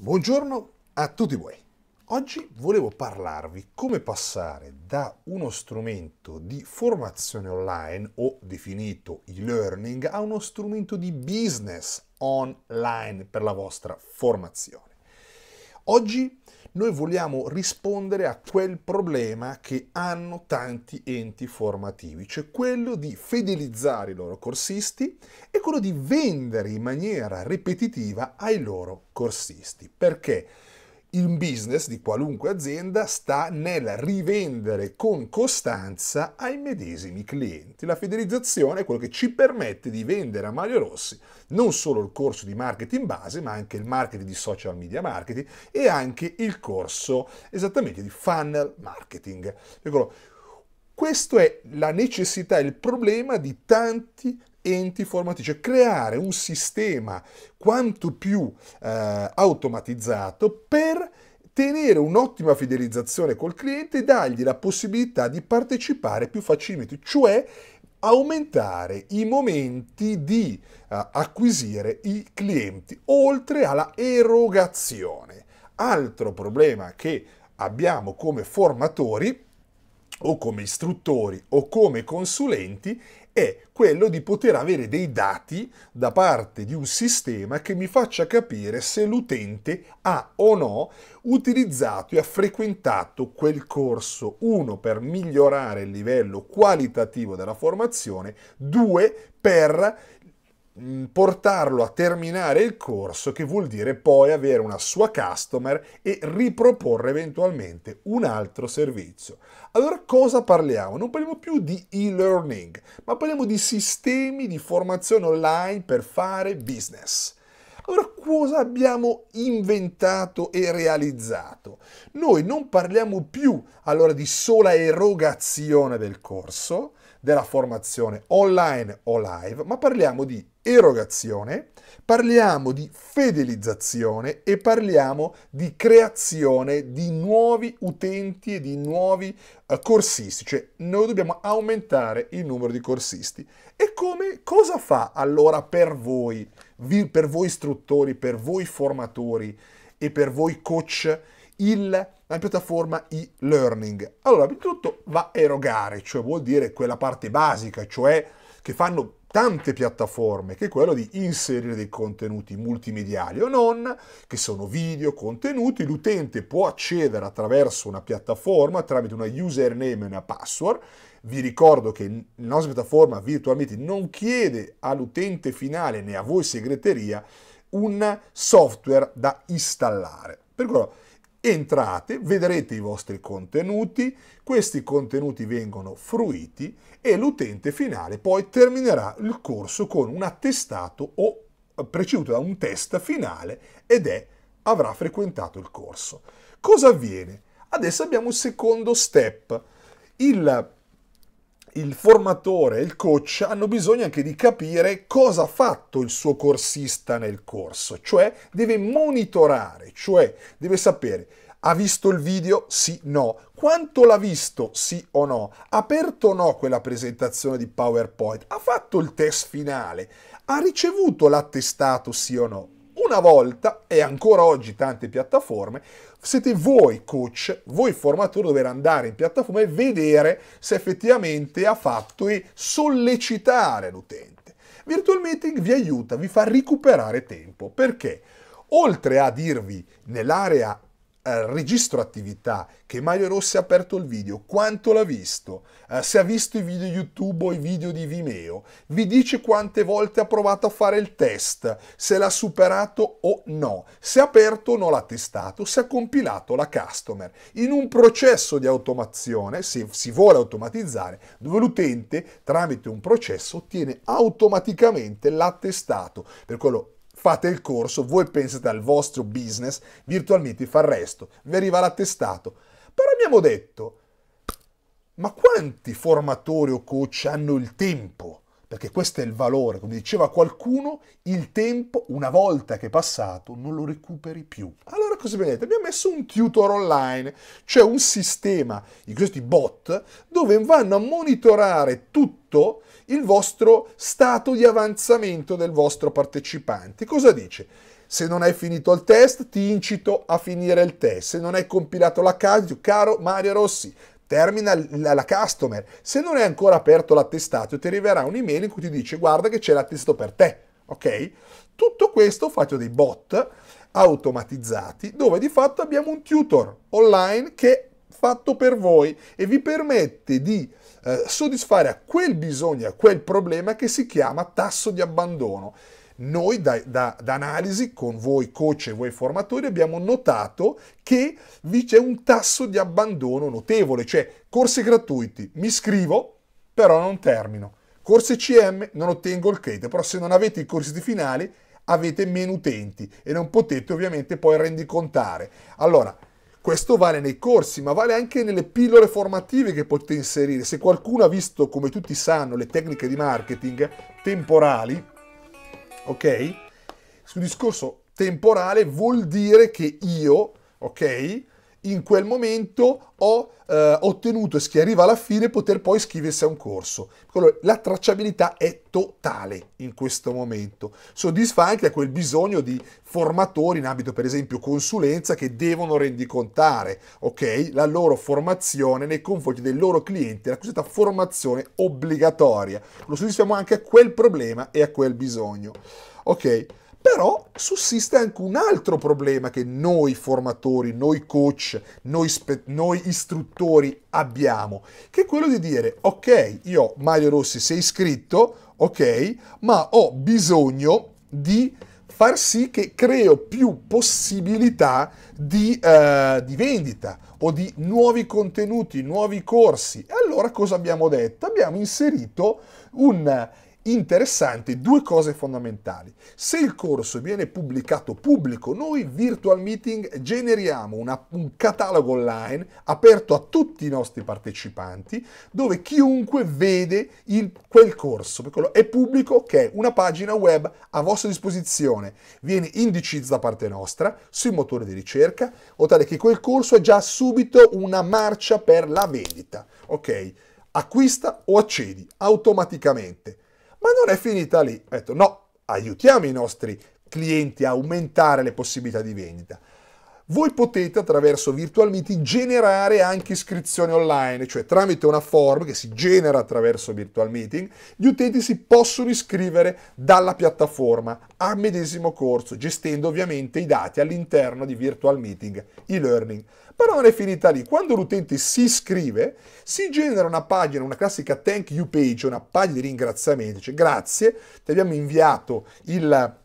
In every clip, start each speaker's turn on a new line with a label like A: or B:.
A: Buongiorno a tutti voi. Oggi volevo parlarvi come passare da uno strumento di formazione online o definito e-learning a uno strumento di business online per la vostra formazione. Oggi noi vogliamo rispondere a quel problema che hanno tanti enti formativi, cioè quello di fidelizzare i loro corsisti e quello di vendere in maniera ripetitiva ai loro corsisti. Perché? Il business di qualunque azienda sta nel rivendere con costanza ai medesimi clienti. La fidelizzazione è quello che ci permette di vendere a Mario Rossi non solo il corso di marketing base, ma anche il marketing di social media marketing e anche il corso esattamente di funnel marketing. Ecco, Questo è la necessità, il problema di tanti enti formatici, cioè creare un sistema quanto più eh, automatizzato per tenere un'ottima fidelizzazione col cliente e dargli la possibilità di partecipare più facilmente, cioè aumentare i momenti di uh, acquisire i clienti, oltre alla erogazione. Altro problema che abbiamo come formatori o come istruttori o come consulenti è quello di poter avere dei dati da parte di un sistema che mi faccia capire se l'utente ha o no utilizzato e ha frequentato quel corso. Uno, per migliorare il livello qualitativo della formazione, due, per Mm, portarlo a terminare il corso, che vuol dire poi avere una sua customer e riproporre eventualmente un altro servizio. Allora cosa parliamo? Non parliamo più di e-learning, ma parliamo di sistemi di formazione online per fare business. Allora cosa abbiamo inventato e realizzato? Noi non parliamo più allora di sola erogazione del corso, della formazione online o live, ma parliamo di erogazione, parliamo di fedelizzazione e parliamo di creazione di nuovi utenti e di nuovi uh, corsisti, cioè noi dobbiamo aumentare il numero di corsisti. E come cosa fa allora per voi per voi istruttori, per voi formatori e per voi coach il, la piattaforma e-learning. Allora, prima di tutto va a erogare, cioè vuol dire quella parte basica, cioè che fanno tante piattaforme, che è quello di inserire dei contenuti multimediali o non, che sono video, contenuti, l'utente può accedere attraverso una piattaforma tramite una username e una password. Vi ricordo che la nostra piattaforma virtualmente non chiede all'utente finale né a voi segreteria un software da installare. Per quello entrate, vedrete i vostri contenuti, questi contenuti vengono fruiti e l'utente finale poi terminerà il corso con un attestato o eh, preceduto da un test finale ed è avrà frequentato il corso. Cosa avviene? Adesso abbiamo un secondo step. Il il formatore e il coach hanno bisogno anche di capire cosa ha fatto il suo corsista nel corso, cioè deve monitorare, cioè deve sapere ha visto il video? Sì, o no. Quanto l'ha visto? Sì o no. Ha aperto o no quella presentazione di PowerPoint? Ha fatto il test finale? Ha ricevuto l'attestato? Sì o no. Una volta, e ancora oggi tante piattaforme, siete voi coach, voi formatore, dover andare in piattaforma e vedere se effettivamente ha fatto e sollecitare l'utente. Virtual Meeting vi aiuta, vi fa recuperare tempo, perché oltre a dirvi nell'area eh, registro attività, che Mario Rossi ha aperto il video, quanto l'ha visto, eh, se ha visto i video YouTube o i video di Vimeo, vi dice quante volte ha provato a fare il test, se l'ha superato o no, se ha aperto o no l'ha testato, se ha compilato la customer. In un processo di automazione, se si vuole automatizzare, dove l'utente tramite un processo ottiene automaticamente l'attestato. Per quello Fate il corso, voi pensate al vostro business, virtualmente fa il resto, vi arriva l'attestato. Però abbiamo detto, ma quanti formatori o coach hanno il tempo? Perché questo è il valore, come diceva qualcuno, il tempo una volta che è passato non lo recuperi più. Allora cosa vedete? Abbiamo messo un tutor online, cioè un sistema di questi bot dove vanno a monitorare tutto il vostro stato di avanzamento del vostro partecipante. Cosa dice? Se non hai finito il test, ti incito a finire il test. Se non hai compilato la casio, caro Mario Rossi, termina la, customer. Se non hai ancora aperto l'attestato, ti arriverà un'email in cui ti dice guarda che c'è l'attestato per te. Ok? Tutto questo fatto dei bot automatizzati dove di fatto abbiamo un tutor online che è fatto per voi e vi permette di eh, soddisfare a quel bisogno, a quel problema che si chiama tasso di abbandono. Noi da, da, da analisi con voi coach e voi formatori abbiamo notato che vi c'è un tasso di abbandono notevole, cioè corsi gratuiti, mi scrivo però non termino, corsi CM non ottengo il credito, però se non avete i corsi di finale avete meno utenti e non potete ovviamente poi rendicontare. Allora, questo vale nei corsi, ma vale anche nelle pillole formative che potete inserire. Se qualcuno ha visto, come tutti sanno, le tecniche di marketing temporali, ok? Sul discorso temporale vuol dire che io, ok? in quel momento ho eh, ottenuto, e si arriva alla fine, poter poi iscriversi a un corso. la tracciabilità è totale in questo momento. Soddisfa anche a quel bisogno di formatori in ambito, per esempio, consulenza, che devono rendicontare okay, la loro formazione nei confronti del loro cliente, la cosiddetta formazione obbligatoria. Lo soddisfiamo anche a quel problema e a quel bisogno. Ok. Però sussiste anche un altro problema che noi formatori, noi coach, noi, noi, istruttori abbiamo, che è quello di dire, ok, io Mario Rossi sei iscritto, ok, ma ho bisogno di far sì che creo più possibilità di, eh, di vendita o di nuovi contenuti, nuovi corsi. E allora cosa abbiamo detto? Abbiamo inserito un interessanti due cose fondamentali. Se il corso viene pubblicato pubblico, noi Virtual Meeting generiamo una, un catalogo online aperto a tutti i nostri partecipanti, dove chiunque vede il, quel corso, perché è pubblico che è una pagina web a vostra disposizione, viene indicizza da parte nostra sui motori di ricerca, o tale che quel corso è già subito una marcia per la vendita. Ok? Acquista o accedi automaticamente ma non è finita lì. Ha detto no, aiutiamo i nostri clienti a aumentare le possibilità di vendita. Voi potete attraverso Virtual Meeting generare anche iscrizioni online, cioè tramite una form che si genera attraverso Virtual Meeting, gli utenti si possono iscrivere dalla piattaforma al medesimo corso, gestendo ovviamente i dati all'interno di Virtual Meeting e-learning. Però non è finita lì. Quando l'utente si iscrive, si genera una pagina, una classica thank you page, una pagina di ringraziamento. Cioè, grazie, ti abbiamo inviato il,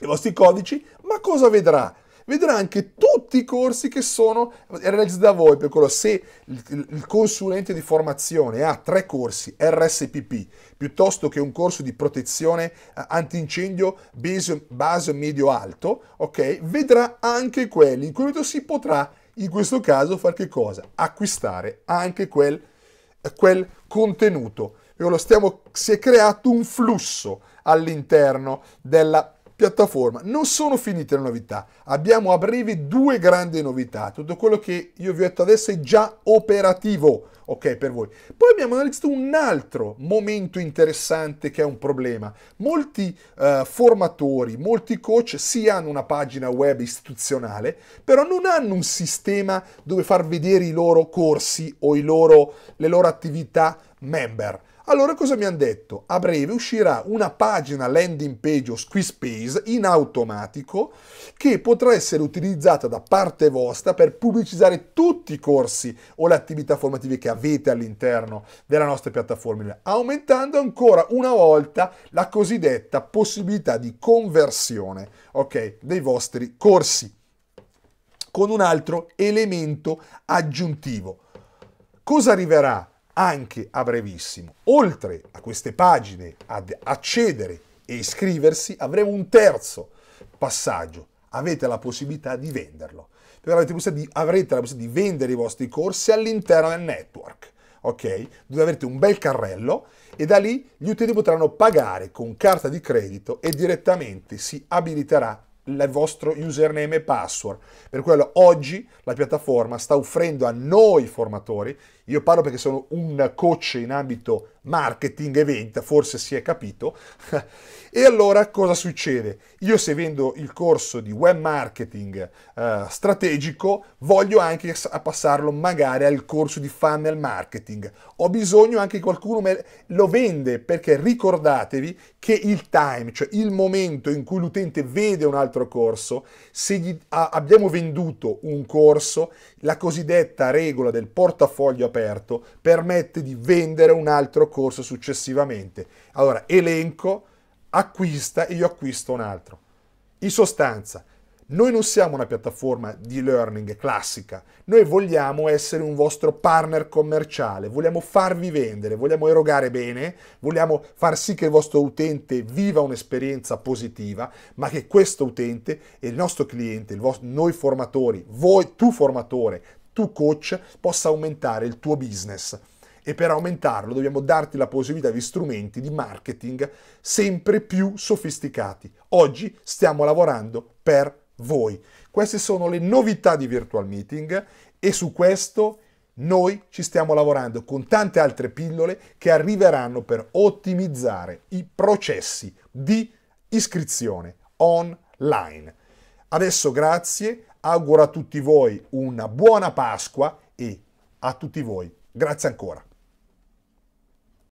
A: i vostri codici, ma cosa vedrà? Vedrà anche tutti i corsi che sono realizzati da voi, per quello se il consulente di formazione ha tre corsi RSPP piuttosto che un corso di protezione eh, antincendio base, base medio-alto, ok? Vedrà anche quelli, in cui si potrà in questo caso far che cosa? Acquistare anche quel, quel contenuto. Lo Stiamo, si è creato un flusso all'interno della piattaforma. Non sono finite le novità, abbiamo a breve due grandi novità, tutto quello che io vi ho detto adesso è già operativo, ok, per voi. Poi abbiamo analizzato un altro momento interessante che è un problema. Molti eh, formatori, molti coach sì hanno una pagina web istituzionale, però non hanno un sistema dove far vedere i loro corsi o loro, le loro attività member. Allora cosa mi hanno detto? A breve uscirà una pagina landing page o squeeze page in automatico che potrà essere utilizzata da parte vostra per pubblicizzare tutti i corsi o le attività formative che avete all'interno della nostra piattaforma, aumentando ancora una volta la cosiddetta possibilità di conversione okay, dei vostri corsi con un altro elemento aggiuntivo. Cosa arriverà? anche a brevissimo. Oltre a queste pagine ad accedere e iscriversi avremo un terzo passaggio. Avete la possibilità di venderlo. Avrete la possibilità di, la possibilità di vendere i vostri corsi all'interno del network. Ok? Dove avrete un bel carrello e da lì gli utenti potranno pagare con carta di credito e direttamente si abiliterà il vostro username e password. Per quello oggi la piattaforma sta offrendo a noi formatori, io parlo perché sono un coach in ambito marketing e vendita, forse si è capito. e allora cosa succede? Io se vendo il corso di web marketing eh, strategico, voglio anche passarlo magari al corso di funnel marketing. Ho bisogno anche che qualcuno me lo vende, perché ricordatevi che il time, cioè il momento in cui l'utente vede un altro corso, se gli a, abbiamo venduto un corso, la cosiddetta regola del portafoglio aperto permette di vendere un altro corso percorso successivamente. Allora, elenco, acquista e io acquisto un altro. In sostanza, noi non siamo una piattaforma di learning classica, noi vogliamo essere un vostro partner commerciale, vogliamo farvi vendere, vogliamo erogare bene, vogliamo far sì che il vostro utente viva un'esperienza positiva, ma che questo utente e il nostro cliente, il vostro, noi formatori, voi, tu formatore, tu coach, possa aumentare il tuo business e per aumentarlo dobbiamo darti la possibilità di strumenti di marketing sempre più sofisticati. Oggi stiamo lavorando per voi. Queste sono le novità di Virtual Meeting e su questo noi ci stiamo lavorando con tante altre pillole che arriveranno per ottimizzare i processi di iscrizione online. Adesso grazie, auguro a tutti voi una buona Pasqua e a tutti voi grazie ancora.